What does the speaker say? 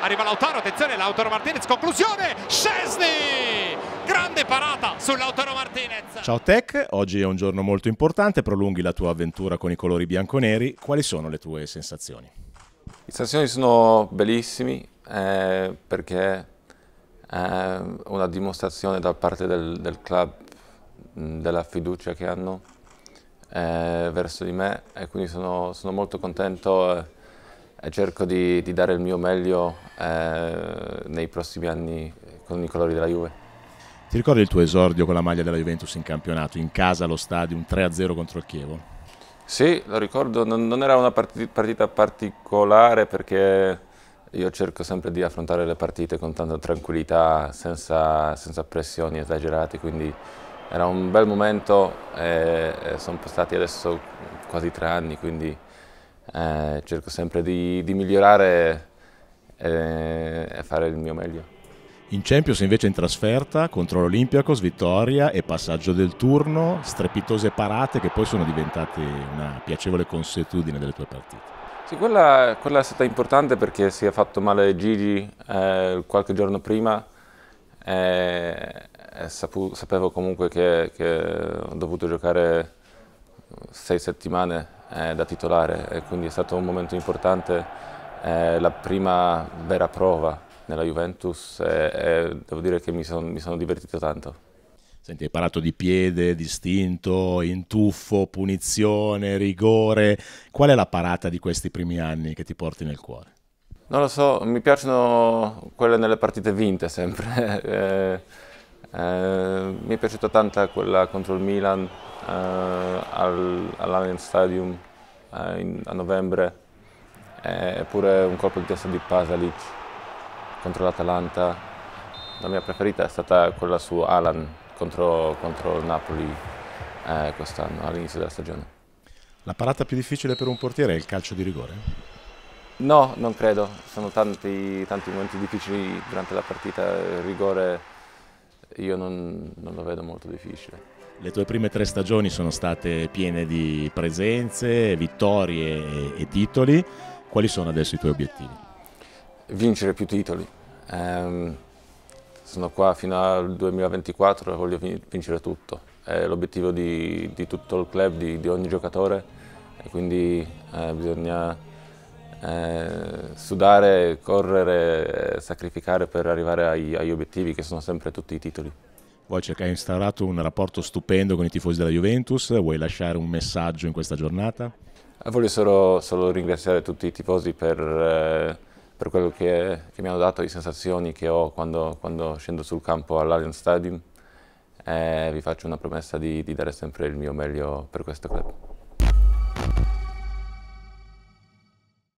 arriva Lautaro, attenzione Lautaro Martinez, conclusione, Scesni! Grande parata sull'Autaro Martinez. Ciao Tech, oggi è un giorno molto importante, prolunghi la tua avventura con i colori bianconeri, quali sono le tue sensazioni? Le sensazioni sono bellissime eh, perché è una dimostrazione da parte del, del club mm, della fiducia che hanno eh, verso di me e quindi sono, sono molto contento e, eh, e cerco di, di, dare il mio meglio eh, nei prossimi anni eh, con i colori della Juve. Ti ricordi il tuo esordio con la maglia della Juventus in campionato, in casa allo stadio, un 3-0 contro il Chievo? Sì, lo ricordo, non, non era una partita particolare perché io cerco sempre di affrontare le partite con tanta tranquillità, senza, senza pressioni esagerate, quindi era un bel momento, eh, sono passati adesso quasi tre anni, quindi eh, cerco sempre di, di migliorare e eh, fare il mio meglio. In Champions invece in trasferta contro l'Olympiacos, vittoria e passaggio del turno, strepitose parate che poi sono diventate una piacevole consuetudine delle tue partite. Sì, quella, quella è stata importante perché si è fatto male Gigi eh, qualche giorno prima eh, e, e sapevo comunque che, che, ho dovuto giocare sei settimane eh, da titolare e quindi è stato un momento importante eh, la prima vera prova nella Juventus e, e devo dire che mi, son, mi sono divertito tanto. Senti, hai parlato di piede, distinto, intuffo, punizione, rigore. Qual è la parata di questi primi anni che ti porti nel cuore? Non lo so, mi piacciono quelle nelle partite vinte sempre. eh, eh, mi è piaciuta tanto quella contro il Milan eh, al, all'Allianz Stadium eh, in, a novembre eppure un colpo di testa di Pasalic contro l'Atalanta. La mia preferita è stata quella su Alan contro, contro il Napoli eh, quest'anno, all'inizio della stagione. La parata più difficile per un portiere è il calcio di rigore? No, non credo. Sono tanti, tanti momenti difficili durante la partita. Il rigore io non, non lo vedo molto difficile. Le tue prime tre stagioni sono state piene di presenze, vittorie e, e titoli. Quali sono adesso i tuoi obiettivi? Vincere più titoli. Eh, sono qua fino al 2024 e voglio vincere tutto. È l'obiettivo di, di, tutto il club, di, di ogni giocatore, e quindi eh, bisogna eh, sudare, correre, eh, sacrificare per arrivare ai, agli obiettivi che sono sempre tutti i titoli. Voi hai instaurato un rapporto stupendo con i tifosi della Juventus, vuoi lasciare un messaggio in questa giornata? Eh, voglio solo, solo ringraziare tutti i tifosi per, eh, per quello che, che, mi hanno dato, le sensazioni che ho quando, quando scendo sul campo all'Allianz Stadium. Eh, vi faccio una promessa di, di dare sempre il mio meglio per questo club.